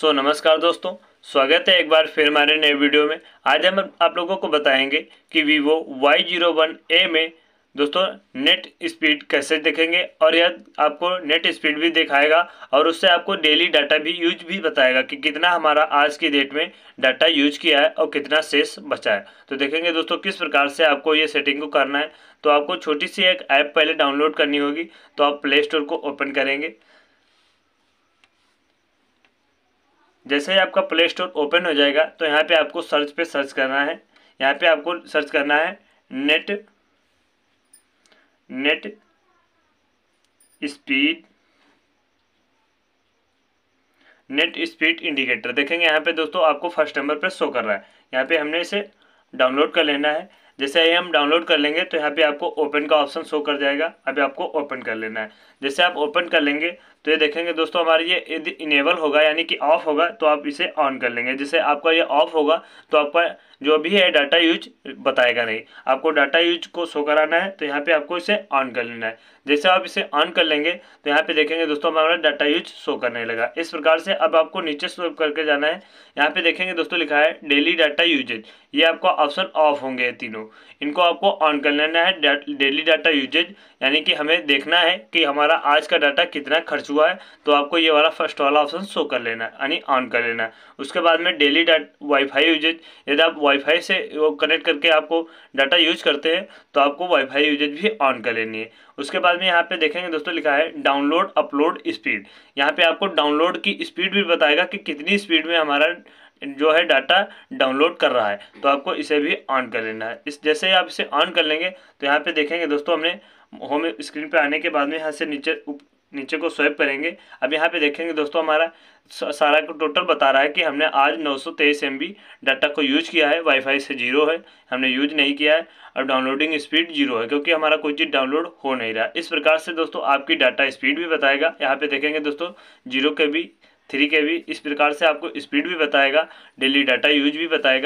सो so, नमस्कार दोस्तों स्वागत है एक बार फिर हमारे नए वीडियो में आज हम आप लोगों को बताएंगे कि Vivo Y zero one A में दोस्तों नेट स्पीड कैसे देखेंगे और यह आपको नेट स्पीड भी दिखाएगा और उससे आपको डेली डाटा भी यूज भी बताएगा कि कितना हमारा आज की डेट में डाटा यूज किया है और कितना शेष बचा है तो देखेंगे दोस्तों किस प्रकार से आपको ये सेटिंग को करना है तो आपको छोटी सी एक ऐप पहले डाउनलोड करनी होगी तो आप प्ले स्टोर को ओपन करेंगे जैसे ही आपका प्ले स्टोर ओपन हो जाएगा तो यहाँ पे आपको सर्च पे सर्च करना है यहाँ पे आपको सर्च करना है net net speed net speed indicator देखेंगे यहाँ पे दोस्तों आपको फर्स्ट नंबर पर शो कर रहा है यहाँ पे हमने इसे डाउनलोड कर लेना है जैसे ये हम डाउनलोड कर लेंगे तो यहाँ पे आपको ओपन का ऑप्शन शो कर जाएगा अभी आपको ओपन कर लेना है जैसे आप ओपन कर लेंगे तो ये देखेंगे दोस्तों हमारे ये यदि इनेबल होगा यानी कि ऑफ होगा तो आप इसे ऑन कर लेंगे जैसे आपका ये ऑफ होगा तो आपका जो भी है डाटा यूज बताएगा नहीं आपको डाटा यूज को शो कराना है तो यहाँ पे आपको इसे ऑन कर लेना है जैसे आप इसे ऑन कर लेंगे तो यहाँ पे देखेंगे दोस्तों हमारा डाटा यूज शो करने लगा इस प्रकार से अब आपको नीचे स्वेप करके जाना है यहाँ पे देखेंगे दोस्तों लिखा है डेली डाटा यूजेज ये आपका ऑप्शन ऑफ होंगे तीनों इनको आपको ऑन कर लेना है डेली डाटा यूजेज यानी कि हमें देखना है कि हमारा आज का डाटा कितना खर्च हुआ है तो आपको ये वाला फर्स्ट वाला ऑप्शन शो कर लेना है यानी ऑन कर लेना है उसके बाद में डेली डाटा वाईफाई यूजेज यदि आप वाईफाई से वो कनेक्ट करके आपको डाटा यूज करते हैं तो आपको वाईफाई यूजेज भी ऑन कर लेनी है उसके बाद में यहाँ पे देखेंगे दोस्तों लिखा है डाउनलोड अपलोड स्पीड यहाँ पे आपको डाउनलोड की स्पीड भी बताएगा कि कितनी स्पीड में हमारा जो है डाटा डाउनलोड कर रहा है तो आपको इसे भी ऑन कर लेना है इस जैसे आप इसे ऑन कर लेंगे तो यहाँ पे देखेंगे दोस्तों हमने होम स्क्रीन पे आने के बाद में यहाँ से नीचे नीचे को स्वेप करेंगे अब यहाँ पे देखेंगे दोस्तों हमारा सारा को टोटल बता रहा है कि हमने आज 923 सौ डाटा को यूज किया है वाईफाई से जीरो है हमने यूज नहीं किया है और डाउनलोडिंग स्पीड जीरो है क्योंकि हमारा कोई चीज़ डाउनलोड हो नहीं रहा इस प्रकार से दोस्तों आपकी डाटा स्पीड भी बताएगा यहाँ पे देखेंगे दोस्तों जीरो के भी थ्री के भी इस प्रकार से आपको स्पीड भी बताएगा डेली डाटा यूज भी बताएगा